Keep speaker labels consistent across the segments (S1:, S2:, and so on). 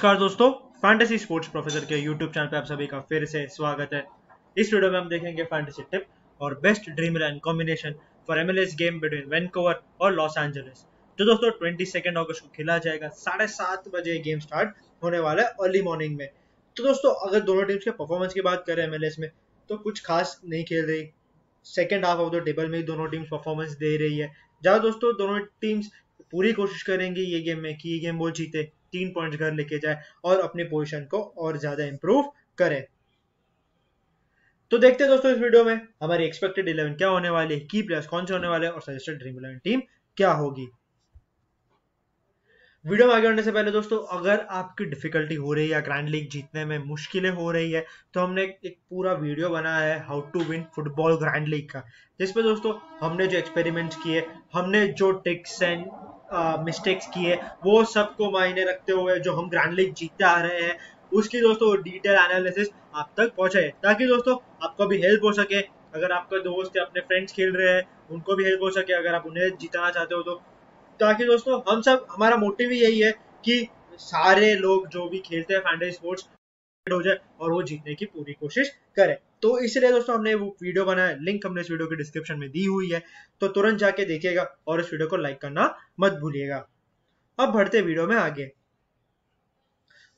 S1: नमस्कार दोस्तों fantasy sports professor के यूट्यूब चैनल पर आप सभी का फिर से स्वागत है इस वीडियो में हम देखेंगे फैंटेसी टिप और best dream run combination for MLS game between Vancouver और लॉस एंजलिस जो दोस्तों ट्वेंटी सेकेंड ऑगस्ट को खेला जाएगा साढ़े सात बजे गेम स्टार्ट होने वाला है अर्ली मॉर्निंग में तो दोस्तों अगर दोनों टीम्स के परफॉर्मेंस की बात करें एमएलएस में तो कुछ खास नहीं खेल रही second half of the table में दोनों टीम्स परफॉर्मेंस दे रही है जहाँ दोस्तों दोनों टीम्स पूरी कोशिश करेंगे ये गेम में कि ये गेम वो जीते तीन पॉइंट घर लेके जाए और अपनी पोजिशन को और ज्यादा इंप्रूव करे तो देखते हैं दोस्तों इस वीडियो में हमारी एक्सपेक्टेड इलेवन क्या होने वाली है की प्लेयर्स कौन से होने वाले और सजेस्टेड ड्रीम इलेवन टीम क्या होगी वीडियो में आगे बढ़ने से पहले दोस्तों अगर आपकी डिफिकल्टी हो रही है या ग्रैंड लीग जीतने में मुश्किलें हो रही है तो हमने एक पूरा वीडियो बनाया है how to win football grand league का जिसमें दोस्तों हमने जो एक्सपेरिमेंट्स किए हमने जो टिक्स एंड मिस्टेक्स किए वो सबको मायने रखते हुए जो हम ग्रैंड लीग जीतते आ रहे हैं उसकी दोस्तों डिटेल एनालिसिस आप तक पहुंचे ताकि दोस्तों आपको भी हेल्प हो सके अगर आपका दोस्त या अपने फ्रेंड्स खेल रहे हैं उनको भी हेल्प हो सके अगर आप उन्हें जिताना चाहते हो तो ताकि दोस्तों हम सब हमारा मोटिव ही यही है कि सारे लोग जो भी खेलते हैं फैंटेसी स्पोर्ट्स हो जाए और वो जीतने की पूरी कोशिश करें तो इसलिए दोस्तों हमने वो वीडियो बनाया लिंक हमने इस वीडियो के डिस्क्रिप्शन में दी हुई है तो तुरंत जाके देखिएगा और इस वीडियो को लाइक करना मत भूलिएगा अब बढ़ते वीडियो में आगे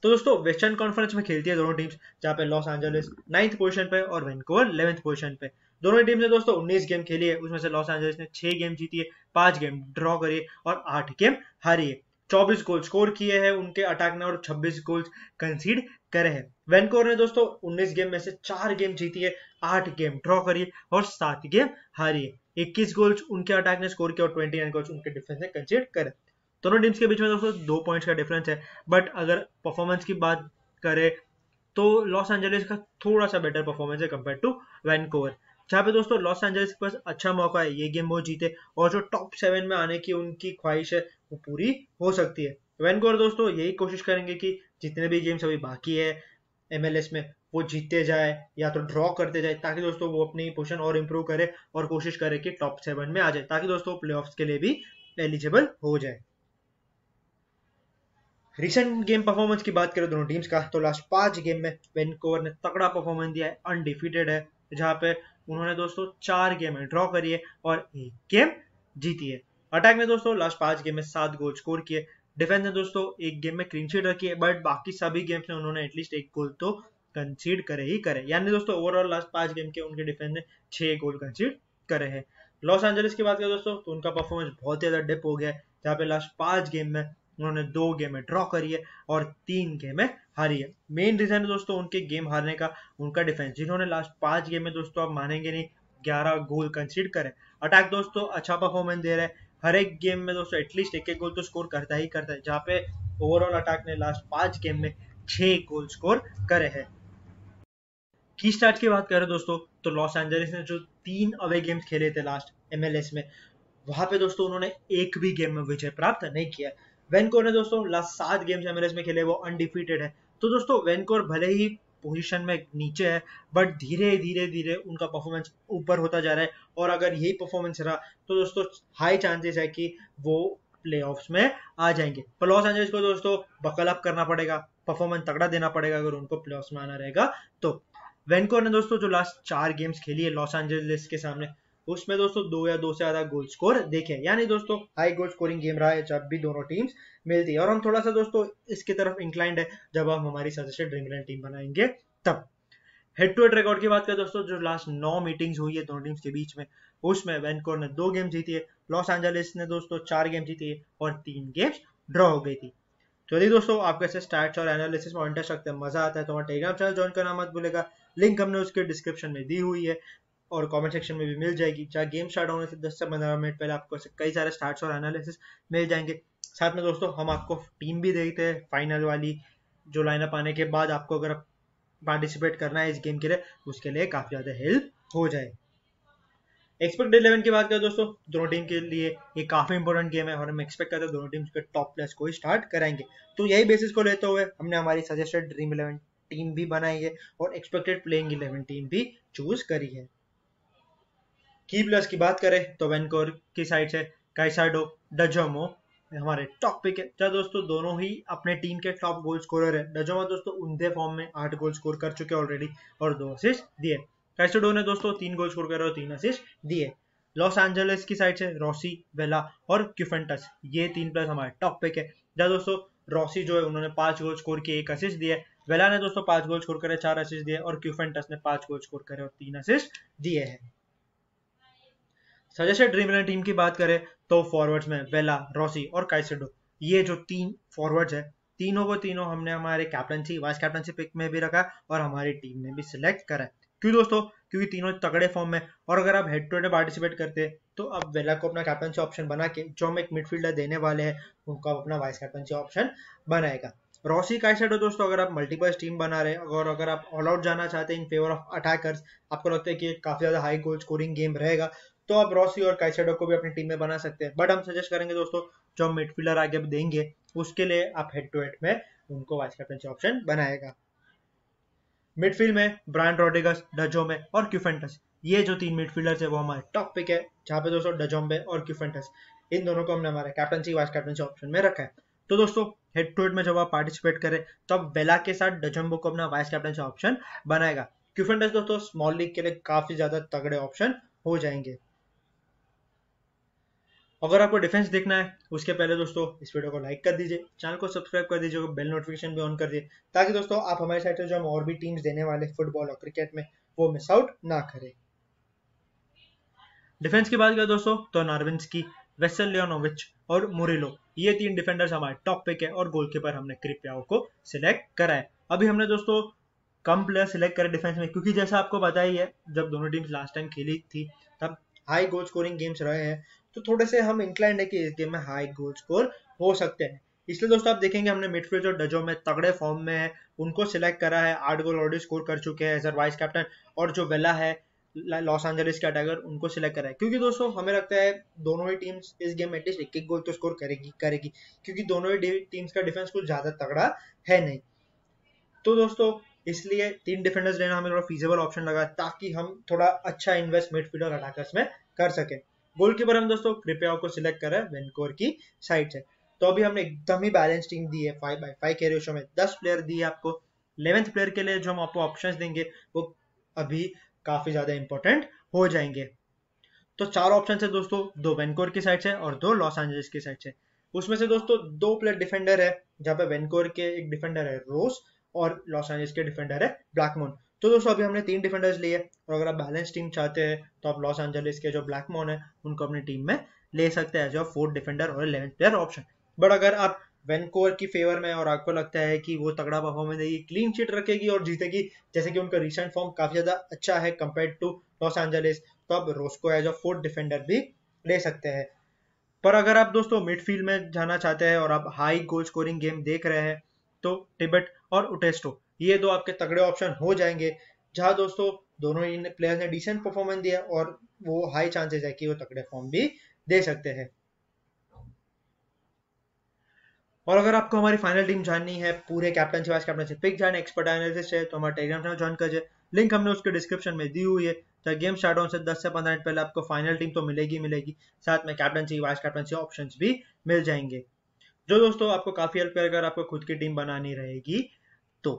S1: तो दोस्तों वेस्टर्न कॉन्फ्रेंस में खेलती है दोनों टीम्स जहां पे लॉस एंजलिस नाइन्थ पोजिशन पे और वैंकूवर इलेवंथ पोजिशन पे दोनों टीम ने दोस्तों उन्नीस गेम खेली है उसमें से लॉस एंजलिस ने छह गेम जीती है पांच गेम ड्रॉ करिए और आठ गेम हारी है 24 गोल स्कोर किए हैं उनके अटैक ने और 26 गोल कंसीड करे हैं वैनकोर ने दोस्तों 19 गेम में से चार गेम जीती है आठ गेम ड्रॉ करी और सात गेम हारी है इक्कीस गोल्स उनके अटैक ने स्कोर किया और ट्वेंटी नाइन गोल्स उनके डिफेंस ने कंसीड करे दोनों टीम्स के बीच में दोस्तों दो पॉइंट्स का डिफरेंस है बट अगर परफॉर्मेंस की बात करें तो लॉस एंजलिस का थोड़ा सा बेटर परफॉर्मेंस है कंपेयर टू वैनकोवर जहाँ पे दोस्तों लॉस एंजलिस के पास अच्छा मौका है ये गेम वो जीते और जो टॉप सेवन में आने की उनकी ख्वाहिश है वो पूरी हो सकती है वैन दोस्तों यही कोशिश करेंगे कि जितने भी गेम्स अभी बाकी है एम में वो जीतते जाए या तो ड्रॉ करते जाए ताकि दोस्तों वो अपनी पोजिशन और इम्प्रूव करे और कोशिश करे कि टॉप सेवन में आ जाए ताकि दोस्तों प्ले के लिए भी एलिजिबल हो जाए रिसेंट गेम परफॉर्मेंस की बात करें दोनों टीम्स का तो लास्ट पांच गेम में वेनकोवर ने तगड़ा परफॉर्मेंस दिया है अनडिफीटेड है जहां पे उन्होंने दोस्तों चार गेम ड्रॉ करी है और एक गेम जीती है अटैक में दोस्तों लास्ट पांच गेम में सात गोल स्कोर किए डिफेंस ने दोस्तों एक गेम में क्लीन शीट रखी है बट बाकी सभी गेम्स में उन्होंने एटलीस्ट एक गोल तो कंसीड करे ही करे यानी दोस्तों ओवरऑल लास्ट पांच गेम के उनके डिफेंस ने छह गोल कंसीड करे हैं लॉस एंजलिस की बात करें दोस्तों तो उनका परफॉर्मेंस बहुत ही ज्यादा डिप हो गया है जहाँ पे लास्ट पांच गेम में उन्होंने दो गेमें ड्रॉ करी है और तीन गेमें हारी है मेन रीजन है दोस्तों उनके गेम हारने का उनका डिफेंस जिन्होंने लास्ट पांच गेम में दोस्तों आप मानेंगे नहीं ग्यारह गोल कंसीड करे अटैक दोस्तों अच्छा परफॉर्मेंस दे रहे हैं हर एक गेम में दोस्तों एटलीस्ट एक एक गोल तो स्कोर करता ही करता है जहाँ पे ओवरऑल अटैक ने लास्ट पांच गेम में छह गोल स्कोर करे हैं की स्टार्ट की बात करें दोस्तों तो लॉस एंजलिस ने जो तीन अवे गेम्स खेले थे लास्ट एमएलएस में वहां पे दोस्तों उन्होंने एक भी गेम में विजय प्राप्त नहीं किया वेनकोर ने दोस्तों लास्ट सात गेम्स एमएलएस में खेले वो अनडिफीटेड है तो दोस्तों वेनकोर भले ही पोजीशन में नीचे है बट धीरे धीरे धीरे उनका परफॉर्मेंस ऊपर होता जा रहा है और अगर यही परफॉर्मेंस रहा तो दोस्तों हाई चांसेस है कि वो प्ले में आ जाएंगे लॉस एंजल्स को दोस्तों बकल अप करना पड़ेगा परफॉर्मेंस तगड़ा देना पड़ेगा अगर उनको प्ले में आना रहेगा तो वेनकोर ने दोस्तों जो लास्ट चार गेम्स खेली है लॉस एंजल्स के सामने उसमें दोस्तों दो या दो से ज्यादा गोल स्कोर देखे यानी दोस्तों हाई गोल स्कोरिंग गेम रहा है जब भी दोनों टीम्स मिलती है और हम थोड़ा सा दोस्तों इसकी तरफ इंक्लाइंड है जब हम हमारी सजेस्टेड ड्रीम इलेवन टीम बनाएंगे तब हेड टू हेड रिकॉर्ड की बात करें दोस्तों जो लास्ट नौ मीटिंग्स हुई है दोनों टीम्स के बीच में उसमें वैनकोर ने दो गेम जीती है लॉस एंजलिस ने दोस्तों चार गेम जीती है और तीन गेम्स ड्रॉ हो गई थी तो यदि दोस्तों आपके कैसे स्टैट्स और एनालिसिस में इंटरेस्ट रखते हैं मजा आता है तो हमारा टेलीग्राम चैनल ज्वाइन करना मत भूलेगा लिंक हमने उसके डिस्क्रिप्शन में दी हुई है और कमेंट सेक्शन में भी मिल जाएगी चाहे गेम स्टार्ट होने से 10 से 15 मिनट पहले आपको कई सारे स्टार्ट्स और एनालिसिस मिल जाएंगे साथ में दोस्तों हम आपको टीम भी देते हैं फाइनल वाली जो लाइनअप आने के बाद आपको अगर पार्टिसिपेट करना है इस गेम के लिए उसके लिए काफ़ी ज़्यादा हेल्प हो जाए एक्सपेक्टेड इलेवन की बात करें दोस्तों दोनों टीम के लिए ये काफ़ी इंपॉर्टेंट गेम है और हम एक्सपेक्ट करते हैं दोनों टीम्स के टॉप प्लेस को ही स्टार्ट कराएंगे तो यही बेसिस को लेते हुए हमने हमारी सजेस्टेड ड्रीम इलेवन टीम भी बनाई है और एक्सपेक्टेड प्लेइंग इलेवन टीम भी चूज करी है की प्लस की बात करें तो वेनकोर की साइड से कैसाडो डजोमो हमारे टॉप पिक है क्या दोस्तों दोनों ही अपने टीम के टॉप गोल स्कोरर है डजोमा दोस्तों उनदे फॉर्म में आठ गोल स्कोर कर चुके ऑलरेडी और दो असिस्ट दिए कैसेडो ने दोस्तों तीन गोल स्कोर करे और तीन असिस्ट दिए लॉस एंजलिस की साइड से रॉसी वेला और क्यूफेंटस ये तीन प्लस हमारे टॉप पिक है जहाँ दोस्तों रॉसी जो है उन्होंने पांच गोल स्कोर किए एक असिस्ट दिए वेला ने दोस्तों पांच गोल स्कोर करे चार असिस्ट दिए और क्यूफेंटस ने पांच गोल स्कोर करे और तीन असिस्ट दिए हैं सजेस्टेड ड्रीम इलेवन टीम की बात करें तो फॉरवर्ड्स में वेला रॉसी और काइसेडो ये जो तीन फॉरवर्ड्स है तीनों को तीनों हमने हमारे कैप्टनसी वाइस कैप्टनसी पिक में भी रखा और हमारी टीम ने भी सिलेक्ट करा क्यों दोस्तों क्योंकि तीनों तगड़े फॉर्म में और अगर आप हेड टू हेड पार्टिसिपेट करते तो अब वेला को अपना कैप्टनसी ऑप्शन बना के जो हम एक मिडफील्डर देने वाले हैं उनको अपना वाइस कैप्टनसी ऑप्शन बनाएगा रॉसी काइसेडो दोस्तों अगर आप मल्टीपल टीम बना रहे और अगर आप ऑल आउट जाना चाहते हैं इन फेवर ऑफ अटैकर्स आपको लगता है कि काफी ज्यादा हाई गोल स्कोरिंग गेम रहेगा तो आप रॉसी और कैसेडो को भी अपनी टीम में बना सकते हैं बट हम सजेस्ट करेंगे दोस्तों जो मिडफील्डर आगे देंगे उसके लिए आप हेड टू हेड में उनको वाइस कैप्टन ऑप्शन बनाएगा मिडफील्ड में ब्रांड रोड्रिगस डजोमे और क्यूफेंटस ये जो तीन मिडफील्डर्स है वो हमारे टॉप पिक है जहाँ पे दोस्तों डजोम्बे और क्यूफेंटस इन दोनों को हमने हमारे कैप्टनसी वाइस कैप्टनसी ऑप्शन में रखा है तो दोस्तों हेड टू हेड में जब आप पार्टिसिपेट करें तो आप बेला के साथ डजोम्बो को अपना वाइस कैप्टनसी ऑप्शन बनाएगा क्यूफेंटस दोस्तों स्मॉल लीग के लिए काफी ज्यादा तगड़े ऑप्शन हो जाएंगे अगर आपको डिफेंस देखना है उसके पहले दोस्तों इस वीडियो को लाइक कर दीजिए चैनल को सब्सक्राइब कर दीजिए बेल नोटिफिकेशन भी ऑन कर दीजिए ताकि दोस्तों आप हमारे साइड से जो हम और भी टीम्स देने वाले फुटबॉल और क्रिकेट में वो मिस आउट ना करें डिफेंस की बात करें दोस्तों तो नार्विंस की वेसल लियोनोविच और मुरिलो ये तीन डिफेंडर्स हमारे टॉप पिक है और गोलकीपर हमने क्रिपियाओ को सिलेक्ट करा है अभी हमने दोस्तों कम प्लेयर सिलेक्ट करे डिफेंस में क्योंकि जैसा आपको बताया ही है जब दोनों टीम्स लास्ट टाइम खेली थी तब हाई गोल स्कोरिंग गेम्स रहे हैं तो थोड़े से हम इंक्लाइंड है कि इस गेम में हाई गोल स्कोर हो सकते हैं इसलिए दोस्तों आप देखेंगे हमने मिडफील्ड और डजो में तगड़े फॉर्म में है उनको सिलेक्ट करा है आठ गोल ऑलरेडी स्कोर कर चुके हैं एज अ वाइस कैप्टन और जो वेला है लॉस एंजलिस के अटैकर उनको सिलेक्ट करा है क्योंकि दोस्तों हमें लगता है दोनों ही टीम्स इस गेम में एटलीस्ट एक एक गोल तो स्कोर करेगी करेगी क्योंकि दोनों ही टीम्स का डिफेंस कुछ ज़्यादा तगड़ा है नहीं तो दोस्तों इसलिए तीन डिफेंडर्स लेना हमें थोड़ा फीजेबल ऑप्शन लगा ताकि हम थोड़ा अच्छा इन्वेस्ट मिडफील्ड और अटैकर्स में कर सकें गोलकीपर हम दोस्तों कृपया को सिलेक्ट करा वेनकोर की साइड से तो अभी हमने एकदम ही बैलेंस टीम दी है फाइव बाई फाइव के रेशो में दस प्लेयर दिए आपको इलेवेंथ प्लेयर के लिए जो हम आपको ऑप्शन देंगे वो अभी काफी ज्यादा इंपॉर्टेंट हो जाएंगे तो चार ऑप्शन है दोस्तों दो वेनकोर की साइड से और दो लॉस एंजलिस की साइड से उसमें से दोस्तों दो प्लेयर डिफेंडर है जहां पे वेनकोर के एक डिफेंडर है रोस और लॉस एंजलिस के डिफेंडर है ब्लैकमोन तो दोस्तों अभी हमने तीन डिफेंडर्स लिए और अगर आप बैलेंस टीम चाहते हैं तो आप लॉस एंजलिस के जो ब्लैक मोन है उनको अपनी टीम में ले सकते हैं एज अ फोर्थ डिफेंडर और इलेवन प्लेयर ऑप्शन बट अगर आप वेनकोवर की फेवर में और आपको लगता है कि वो तगड़ा परफॉर्मेंस देगी क्लीन चिट रखेगी और जीतेगी जैसे कि उनका रिसेंट फॉर्म काफी ज्यादा अच्छा है कंपेयर टू लॉस एंजलिस तो आप Roscoe as a fourth defender भी ले सकते हैं पर अगर आप दोस्तों मिडफील्ड में जाना चाहते हैं और आप हाई गोल स्कोरिंग गेम देख रहे हैं तो टिबेट और उटेस्टो ये दो आपके तगड़े ऑप्शन हो जाएंगे जहां दोस्तों दोनों इन प्लेयर्स ने डिसेंट परफॉर्मेंस दिया और वो हाई चांसेस है कि वो तगड़े फॉर्म भी दे सकते हैं और अगर आपको हमारी फाइनल टीम जाननी है पूरे कैप्टनशिप वाइस कैप्टनशिप पिक जाने एक्सपर्ट एनालिसिस है तो हमारे टेलीग्राम चैनल ज्वाइन कर लिंक हमने उसके डिस्क्रिप्शन में दी हुई है तो गेम स्टार्ट होने से 10 से 15 मिनट पहले आपको फाइनल टीम तो मिलेगी मिलेगी साथ में कैप्टनसी वाइस कैप्टनसी ऑप्शंस भी मिल जाएंगे जो दोस्तों आपको काफी हेल्प करेगा अगर आपको खुद की टीम बनानी रहेगी तो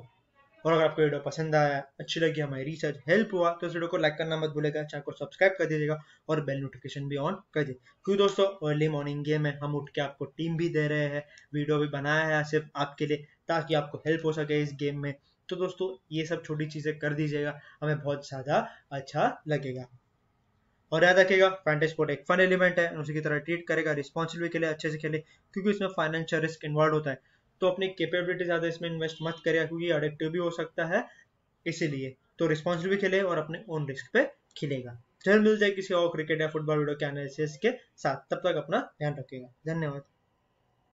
S1: और अगर आपको वीडियो पसंद आया अच्छी लगी हमारी रिसर्च हेल्प हुआ तो इस वीडियो को लाइक करना मत भूलेगा चैनल को सब्सक्राइब कर दीजिएगा और बेल नोटिफिकेशन भी ऑन कर दे क्यों दोस्तों अर्ली मॉर्निंग गेम है हम उठ के आपको टीम भी दे रहे हैं वीडियो भी बनाया है सिर्फ आपके लिए ताकि आपको हेल्प हो सके इस गेम में तो दोस्तों ये सब छोटी चीज़ें कर दीजिएगा हमें बहुत ज़्यादा अच्छा लगेगा और याद रखेगा फैंटेसी स्पोर्ट एक फन एलिमेंट है उसी की तरह ट्रीट करेगा रिस्पॉन्सिबिलिटी के लिए अच्छे से खेले क्योंकि इसमें फाइनेंशियल रिस्क इन्वॉल्व होता है तो अपनी कैपेबिलिटी ज़्यादा इसमें इन्वेस्ट मत करें क्योंकि अडेक्टिव भी हो सकता है इसीलिए तो रिस्पॉन्सिबल भी खेले और अपने ओन रिस्क पे खेलेगा जल्द मिल जाए किसी और क्रिकेट या फुटबॉल वीडियो के एनालिसिस के साथ तब तक अपना ध्यान रखेगा धन्यवाद